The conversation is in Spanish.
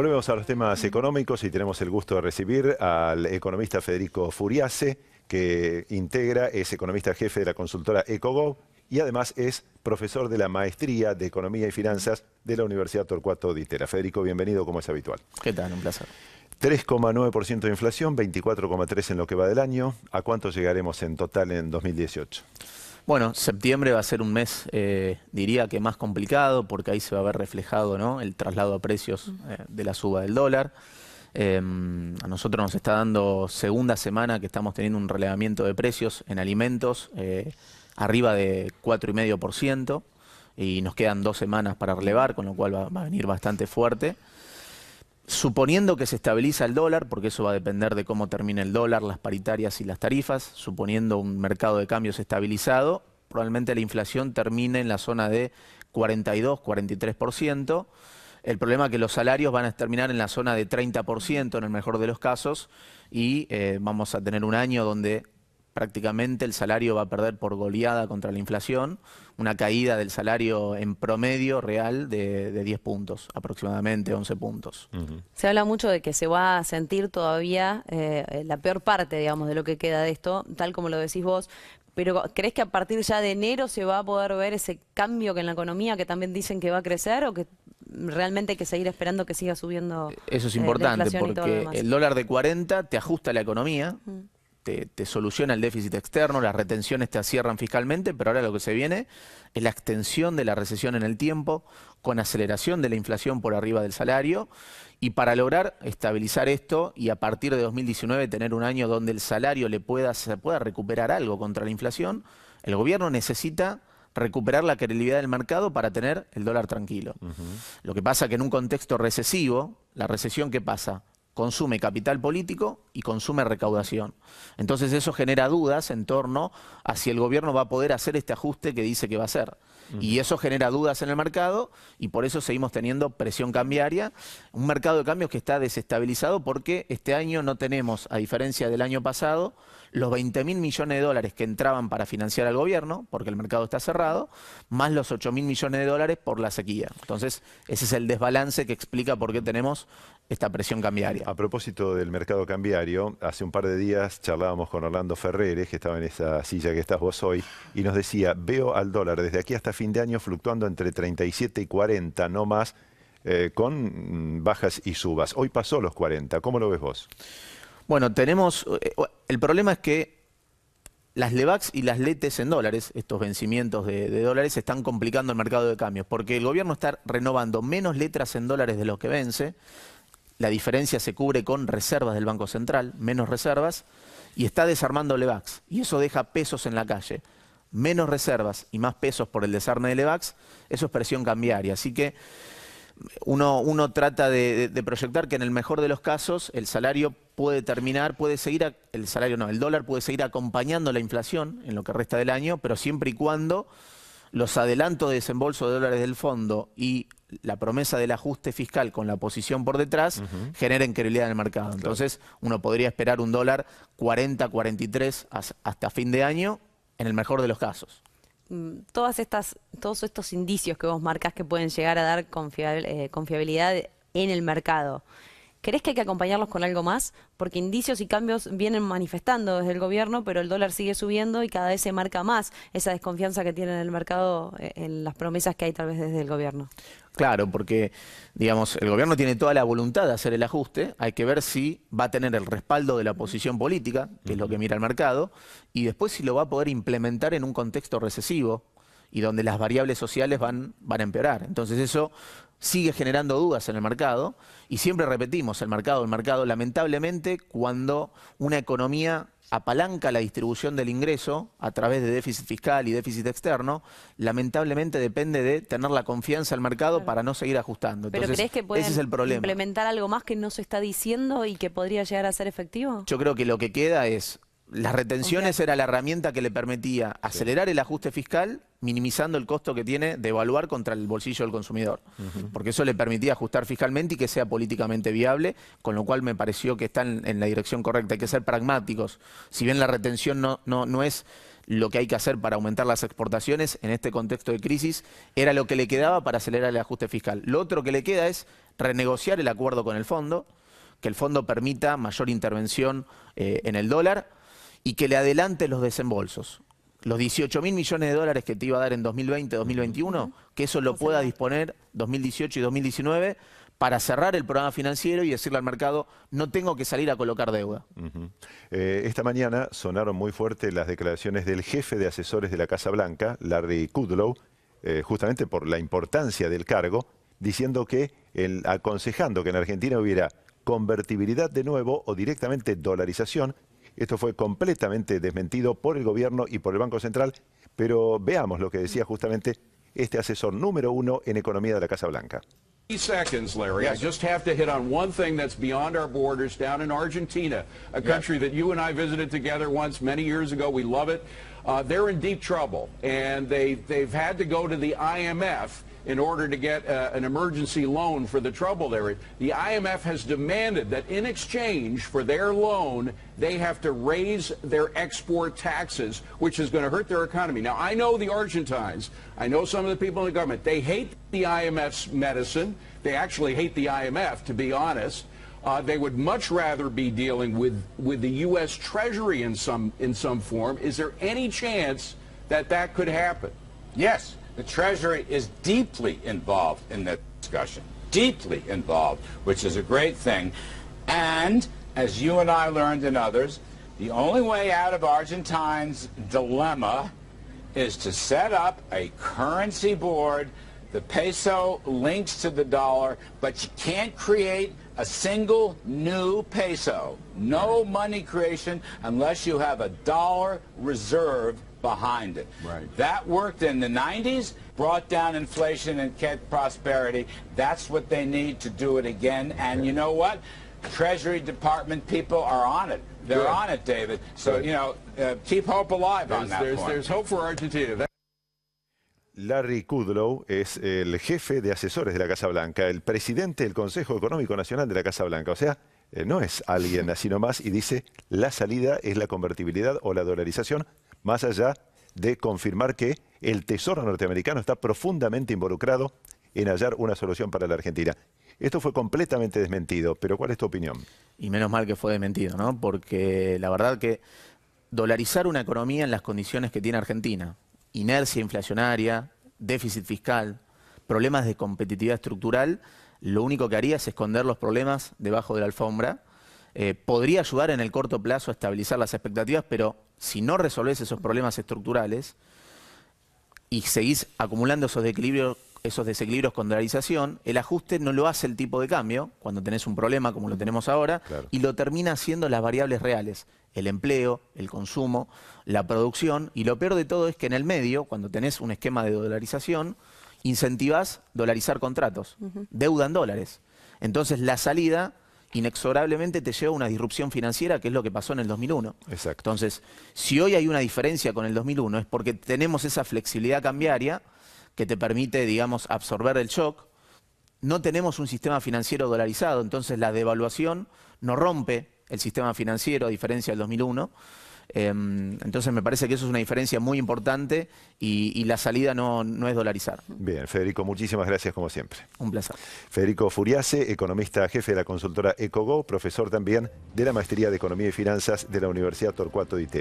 Volvemos a los temas económicos y tenemos el gusto de recibir al economista Federico Furiase, que integra, es economista jefe de la consultora ECOGO y además es profesor de la maestría de Economía y Finanzas de la Universidad Torcuato de Itera. Federico, bienvenido como es habitual. ¿Qué tal? Un placer. 3,9% de inflación, 24,3% en lo que va del año. ¿A cuánto llegaremos en total en 2018? Bueno, septiembre va a ser un mes, eh, diría que más complicado, porque ahí se va a ver reflejado el traslado a precios eh, de la suba del dólar. Em, a nosotros nos está dando segunda semana que estamos teniendo un relevamiento de precios en alimentos eh, arriba de 4,5% y nos quedan dos semanas para relevar, con lo cual va a venir bastante fuerte suponiendo que se estabiliza el dólar, porque eso va a depender de cómo termine el dólar, las paritarias y las tarifas, suponiendo un mercado de cambios estabilizado, probablemente la inflación termine en la zona de 42, 43%. El problema es que los salarios van a terminar en la zona de 30% en el mejor de los casos y eh, vamos a tener un año donde prácticamente el salario va a perder por goleada contra la inflación, una caída del salario en promedio real de, 10 puntos, aproximadamente 11 puntos. Se habla mucho de que se va a sentir todavía eh, la peor parte, digamos, de lo que queda de esto, tal como lo decís vos, pero ¿crees que a partir ya de enero se va a poder ver ese cambio que en la economía que también dicen que va a crecer o que realmente hay que seguir esperando que siga subiendo? Eso es eh, importante porque el dólar de 40 te ajusta la economía te, soluciona el déficit externo, las retenciones te cierran fiscalmente, pero ahora lo que se viene es la extensión de la recesión en el tiempo, con aceleración de la inflación por arriba del salario, y para lograr estabilizar esto y a partir de 2019 tener un año donde el salario le pueda, se pueda recuperar algo contra la inflación, el gobierno necesita recuperar la credibilidad del mercado para tener el dólar tranquilo. Lo que pasa que en un contexto recesivo, la recesión que pasa consume capital político y consume recaudación. Entonces eso genera dudas en torno a si el gobierno va a poder hacer este ajuste que dice que va a hacer. Y eso genera dudas en el mercado y por eso seguimos teniendo presión cambiaria. Un mercado de cambios que está desestabilizado porque este año no tenemos, a diferencia del año pasado, los 20 mil millones de dólares que entraban para financiar al gobierno, porque el mercado está cerrado, más los 8 mil millones de dólares por la sequía. Entonces, ese es el desbalance que explica por qué tenemos esta presión cambiaria. A propósito del mercado cambiario, hace un par de días charlábamos con Orlando Ferreres, que estaba en esa silla que estás vos hoy, y nos decía, veo al dólar desde aquí hasta fin de año fluctuando entre 37 y 40, no más, eh, con mm, bajas y subas. Hoy pasó los 40, ¿cómo lo ves vos? Bueno, tenemos, eh, el problema es que las LEVAX y las LETES en dólares, estos vencimientos de, de, dólares, están complicando el mercado de cambios, porque el gobierno está renovando menos letras en dólares de los que vence, la diferencia se cubre con reservas del Banco Central, menos reservas, y está desarmando el Y eso deja pesos en la calle. Menos reservas y más pesos por el desarme de Levax, eso es presión cambiaria. Así que uno, trata de, proyectar que en el mejor de los casos el salario puede terminar, puede seguir, el salario no, el dólar puede seguir acompañando la inflación en lo que resta del año, pero siempre y cuando los adelantos de desembolso de dólares del fondo y la promesa del ajuste fiscal con la posición por detrás generan credibilidad en el mercado. Entonces, uno podría esperar un dólar 40, 43 hasta fin de año, en el mejor de los casos. Mm, todas estas, todos estos indicios que vos marcas que pueden llegar a dar eh, confiabilidad en el mercado, ¿Crees que hay que acompañarlos con algo más? Porque indicios y cambios vienen manifestando desde el gobierno, pero el dólar sigue subiendo y cada vez se marca más esa desconfianza que tiene en el mercado eh, en las promesas que hay tal vez desde el gobierno. Claro, porque digamos, el gobierno tiene toda la voluntad de hacer el ajuste, hay que ver si va a tener el respaldo de la posición política, que es lo que mira el mercado, y después si lo va a poder implementar en un contexto recesivo y donde las variables sociales van, van a empeorar. Entonces eso sigue generando dudas en el mercado y siempre repetimos el mercado, el mercado lamentablemente cuando una economía apalanca la distribución del ingreso a través de déficit fiscal y déficit externo, lamentablemente depende de tener la confianza al mercado para no seguir ajustando. ¿Pero crees que pueden implementar algo más que no se está diciendo y que podría llegar a ser efectivo? Yo creo que lo que queda es las retenciones era la herramienta que le permitía acelerar el ajuste fiscal, minimizando el costo que tiene de evaluar contra el bolsillo del consumidor. Porque eso le permitía ajustar fiscalmente y que sea políticamente viable, con lo cual me pareció que están en la dirección correcta. Hay que ser pragmáticos. Si bien la retención no, no, no es lo que hay que hacer para aumentar las exportaciones en este contexto de crisis, era lo que le quedaba para acelerar el ajuste fiscal. Lo otro que le queda es renegociar el acuerdo con el fondo, que el fondo permita mayor intervención eh, en el dólar y que le adelante los desembolsos. Los 18 mil millones de dólares que te iba a dar en 2020, 2021, que eso lo pueda disponer 2018 y 2019 para cerrar el programa financiero y decirle al mercado, no tengo que salir a colocar deuda. Eh, esta mañana sonaron muy fuerte las declaraciones del jefe de asesores de la Casa Blanca, Larry Kudlow, eh, justamente por la importancia del cargo, diciendo que, el, aconsejando que en Argentina hubiera convertibilidad de nuevo o directamente dolarización, esto fue completamente desmentido por el gobierno y por el Banco Central, pero veamos lo que decía justamente este asesor número uno en economía de la Casa Blanca. seconds, Larry. I just have to hit on one thing that's beyond our borders down in Argentina, a country that you and I visited together once many years ago. We love it. Uh, they're in deep trouble, and they, they've had to go to the IMF in order to get uh, an emergency loan for the trouble they're in. The IMF has demanded that in exchange for their loan, they have to raise their export taxes, which is going to hurt their economy. Now, I know the Argentines. I know some of the people in the government. They hate the IMF's medicine. They actually hate the IMF, to be honest. Uh, they would much rather be dealing with, with the U.S. Treasury in some, in some form. Is there any chance that that could happen? Yes. The Treasury is deeply involved in that discussion, deeply involved, which is a great thing. And as you and I learned and others, the only way out of Argentine's dilemma is to set up a currency board. The peso links to the dollar, but you can't create a single new peso. No money creation unless you have a dollar reserve behind it. Right. That worked in the 90s, brought down inflation and kept prosperity. That's what they need to do it again. And you know what? Treasury Department people are on it. They're Good. on it, David. So, Good. you know, uh, keep hope alive there's, on that there's, point. There's hope for Argentina. That Larry Kudlow es el jefe de asesores de la Casa Blanca, el presidente del Consejo Económico Nacional de la Casa Blanca. O sea, eh, no es alguien así nomás y dice la salida es la convertibilidad o la dolarización más allá de confirmar que el Tesoro norteamericano está profundamente involucrado en hallar una solución para la Argentina. Esto fue completamente desmentido, pero ¿cuál es tu opinión? Y menos mal que fue desmentido, ¿no? Porque la verdad que dolarizar una economía en las condiciones que tiene Argentina, inercia inflacionaria, déficit fiscal, problemas de competitividad estructural, lo único que haría es esconder los problemas debajo de la alfombra eh, podría ayudar en el corto plazo a estabilizar las expectativas, pero si no resolvés esos problemas estructurales y seguís acumulando esos desequilibrios, esos desequilibrios con dolarización, el ajuste no lo hace el tipo de cambio, cuando tenés un problema como lo mm, tenemos ahora, y lo termina haciendo las variables reales, el empleo, el consumo, la producción, y lo peor de todo es que en el medio, cuando tenés un esquema de dolarización, incentivás dolarizar contratos, deuda en dólares. Entonces la salida inexorablemente te lleva a una disrupción financiera, que es lo que pasó en el 2001. Exacto. Entonces, si hoy hay una diferencia con el 2001, es porque tenemos esa flexibilidad cambiaria que te permite, digamos, absorber el shock. No tenemos un sistema financiero dolarizado, entonces la devaluación no rompe el sistema financiero, a diferencia del 2001. Em, entonces me parece que eso es una diferencia muy importante y, la salida no, no, es dolarizar. Bien, Federico, muchísimas gracias como siempre. Un placer. Federico Furiase, economista jefe de la consultora EcoGo, profesor también de la Maestría de Economía y Finanzas de la Universidad Torcuato de Itela.